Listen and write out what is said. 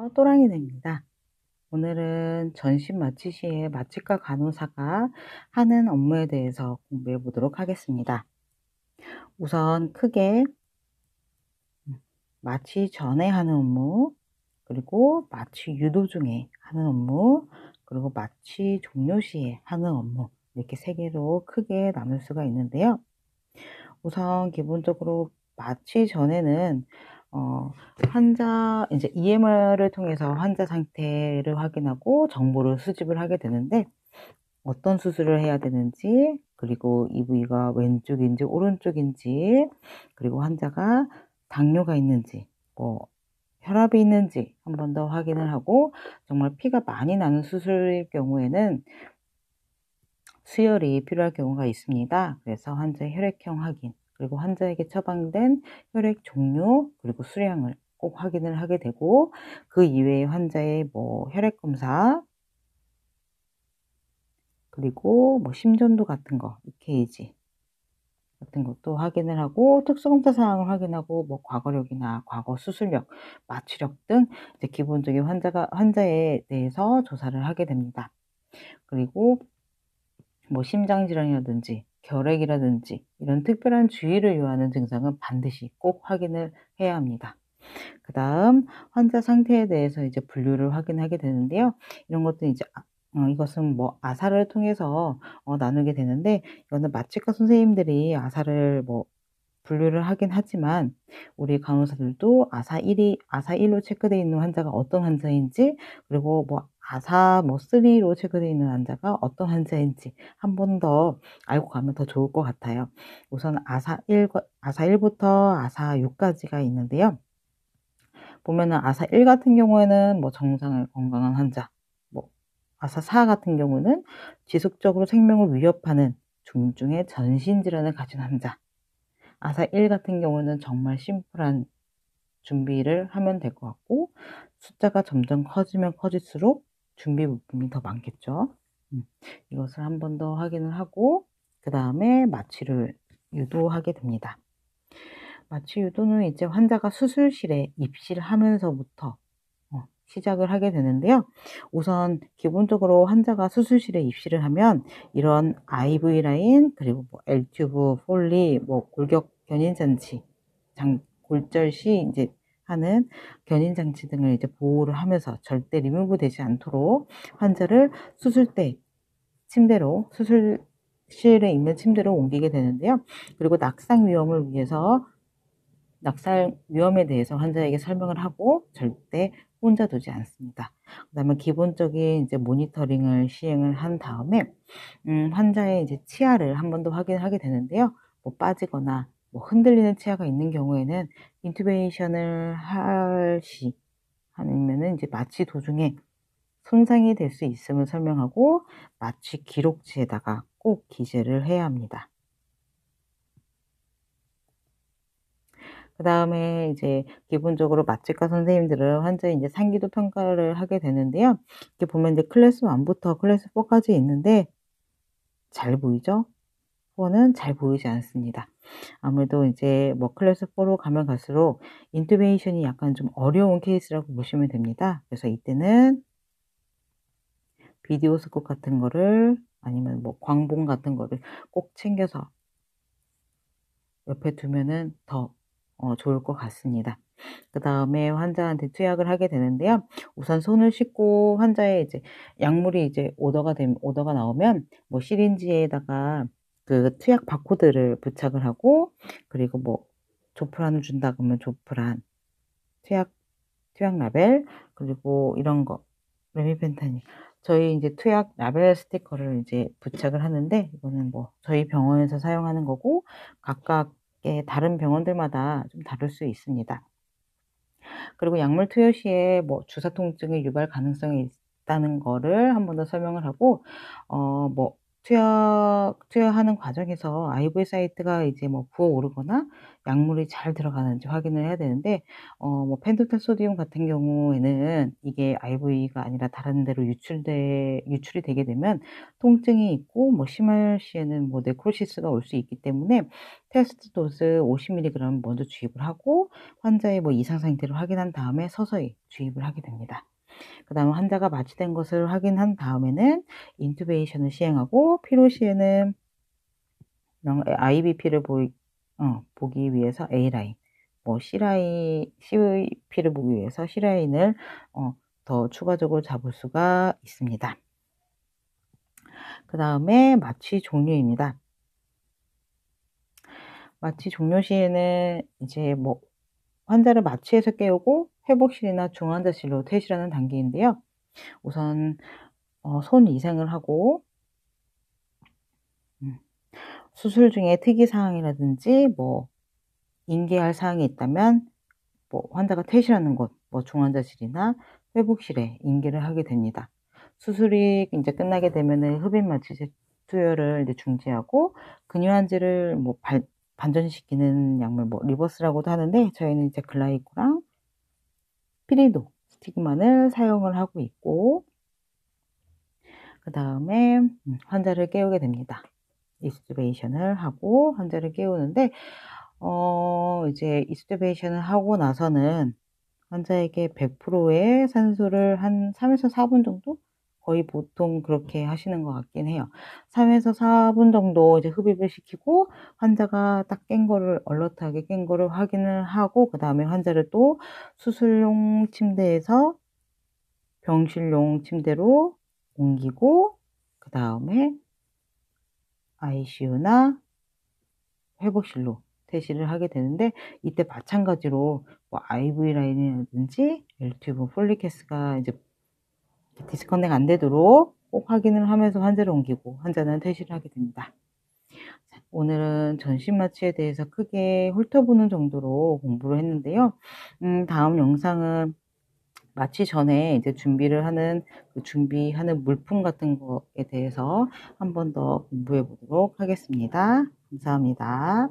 어, 또랑이네입니다. 오늘은 전신 마취시에 마취과 간호사가 하는 업무에 대해서 공부해 보도록 하겠습니다. 우선 크게 음, 마취 전에 하는 업무, 그리고 마취 유도 중에 하는 업무, 그리고 마취 종료 시에 하는 업무 이렇게 세 개로 크게 나눌 수가 있는데요. 우선 기본적으로 마취 전에는 어, 환자 이제 EMR을 통해서 환자 상태를 확인하고 정보를 수집을 하게 되는데 어떤 수술을 해야 되는지 그리고 이 부위가 왼쪽인지 오른쪽인지 그리고 환자가 당뇨가 있는지 뭐 혈압이 있는지 한 번 더 확인을 하고 정말 피가 많이 나는 수술일 경우에는 수혈이 필요할 경우가 있습니다. 그래서 환자의 혈액형 확인 그리고 환자에게 처방된 혈액 종류 그리고 수량을 꼭 확인을 하게 되고 그 이외에 환자의 뭐 혈액 검사 그리고 뭐 심전도 같은 거 EKG 같은 것도 확인을 하고 특수검사 사항을 확인하고 뭐 과거력이나 과거 수술력, 마취력 등 이제 기본적인 환자가 환자에 대해서 조사를 하게 됩니다. 그리고 뭐 심장 질환이라든지 결핵이라든지 이런 특별한 주의를 요하는 증상은 반드시 꼭 확인을 해야 합니다. 그 다음 환자 상태에 대해서 이제 분류를 확인하게 되는데요. 이런 것도 이제 아, 어, 이것은 뭐 아사를 통해서 어, 나누게 되는데 이거는 마취과 선생님들이 아사를 뭐 분류를 하긴 하지만 우리 간호사들도 아사 1이 아사 1로 체크되어 있는 환자가 어떤 환자인지 그리고 뭐 아사 뭐 3로 최근에 있는 환자가 어떤 환자인지 한 번 더 알고 가면 더 좋을 것 같아요. 우선 아사 1, 아사 1부터 아사 6까지가 있는데요. 보면은 아사 1 같은 경우에는 뭐 정상을 건강한 환자, 뭐 아사 4 같은 경우는 지속적으로 생명을 위협하는 중증의 전신 질환을 가진 환자. 아사 1 같은 경우는 정말 심플한 준비를 하면 될 것 같고 숫자가 점점 커지면 커질수록 준비 부분이더 많겠죠. 음, 이것을 한 번 더 확인을 하고 그 다음에 마취를 유도하게 됩니다. 마취 유도는 이제 환자가 수술실에 입실 하면서부터 어, 시작을 하게 되는데요. 우선 기본적으로 환자가 수술실에 입실을 하면 이런 IV 라인 그리고 뭐 L튜브, 폴리, 뭐 골격 견인 장치, 장 골절 시 이제 하는 견인 장치 등을 이제 보호를 하면서 절대 리무브 되지 않도록 환자를 수술대 침대로 수술실에 있는 침대로 옮기게 되는데요. 그리고 낙상 위험을 위해서 낙상 위험에 대해서 환자에게 설명을 하고 절대 혼자 두지 않습니다. 그 다음에 기본적인 이제 모니터링을 시행을 한 다음에, 음, 환자의 이제 치아를 한 번 더 확인하게 되는데요. 뭐 빠지거나 뭐 흔들리는 치아가 있는 경우에는 인투베이션을 할 시 아니면은 이제 마취 도중에 손상이 될 수 있음을 설명하고 마취 기록지에다가 꼭 기재를 해야 합니다. 그 다음에 이제 기본적으로 마취과 선생님들은 환자의 이제 상기도 평가를 하게 되는데요. 이렇게 보면 이제 클래스 1부터 클래스 4까지 있는데 잘 보이죠? 4는 잘 보이지 않습니다. 아무래도 이제 뭐 클래스 4로 가면 갈수록 인투베이션이 약간 좀 어려운 케이스라고 보시면 됩니다. 그래서 이때는 비디오 스코 같은 거를 아니면 뭐 광봉 같은 거를 꼭 챙겨서 옆에 두면은 더 어, 좋을 것 같습니다. 그 다음에 환자한테 투약을 하게 되는데요. 우선 손을 씻고 환자의 이제 약물이 이제 오더가 되면 오더가 나오면 뭐 시린지에다가 그 투약 바코드를 부착을 하고 그리고 뭐 조프란을 준다 그러면 조프란 투약 투약 라벨 그리고 이런 거레미펜타닉 저희 이제 투약 라벨 스티커를 이제 부착을 하는데 이거는 뭐 저희 병원에서 사용하는 거고 각각의 다른 병원들마다 좀 다를 수 있습니다. 그리고 약물 투여 시에 뭐 주사 통증의 유발 가능성이 있다는 거를 한 번 더 설명을 하고 어뭐 투여, 투여하는 과정에서 아이보리 사이트가 이제 뭐 부어오르거나 약물이 잘 들어가는지 확인을 해야 되는데, 어, 뭐 펜토탈 소디움 같은 경우에는 이게 아이보리가 아니라 다른 데로 유출돼, 유출이 되게 되면 통증이 있고, 뭐 심할 시에는 뭐 네크로시스가 올 수 있기 때문에 테스트 도스 50mg 먼저 주입을 하고 환자의 뭐 이상 상태를 확인한 다음에 서서히 주입을 하게 됩니다. 그 다음 에 환자가 마취된 것을 확인한 다음에는 인투베이션을 시행하고 피로 시에는 IBP를 보이, 어, 보기 위해서 A라인, 뭐 C라인, CVP를 보기 위해서 C라인을 어, 더 추가적으로 잡을 수가 있습니다. 그 다음에 마취 종료입니다. 마취 종료 시에는 이제 뭐 환자를 마취해서 깨우고 회복실이나 중환자실로 퇴실하는 단계인데요. 우선 어, 손 이생을 하고 음, 수술 중에 특이 사항이라든지 뭐 인계할 사항이 있다면 뭐 환자가 퇴실하는 곳, 뭐 중환자실이나 회복실에 인계를 하게 됩니다. 수술이 이제 끝나게 되면 흡입 마취 제 투여를 이제 중지하고 근육한지를뭐 반전시키는 약물 뭐 리버스라고도 하는데 저희는 이제 글라이코랑 피리도 스틱만을 사용을 하고 있고 그 다음에 음, 환자를 깨우게 됩니다. 이스튜베이션을 하고 환자를 깨우는데 어 이제 이스튜베이션을 하고 나서는 환자에게 100%의 산소를 한 3에서 4분 정도 거의 보통 그렇게 하시는 것 같긴 해요. 3에서 4분 정도 이제 흡입을 시키고 환자가 딱 깬 거를 얼럿하게 깬 거를 확인을 하고 그 다음에 환자를 또 수술용 침대에서 병실용 침대로 옮기고 그 다음에 ICU나 회복실로 퇴실을 하게 되는데 이때 마찬가지로 뭐 IV 라인이라든지 엘튜브 폴리케스가 이제 디스커넥 안 되도록 꼭 확인을 하면서 환자를 옮기고 환자는 퇴실을 하게 됩니다. 오늘은 전신마취에 대해서 크게 훑어보는 정도로 공부를 했는데요. 음, 다음 영상은 마취 전에 이제 준비를 하는 그 준비하는 물품 같은 거에 대해서 한 번 더 공부해 보도록 하겠습니다. 감사합니다.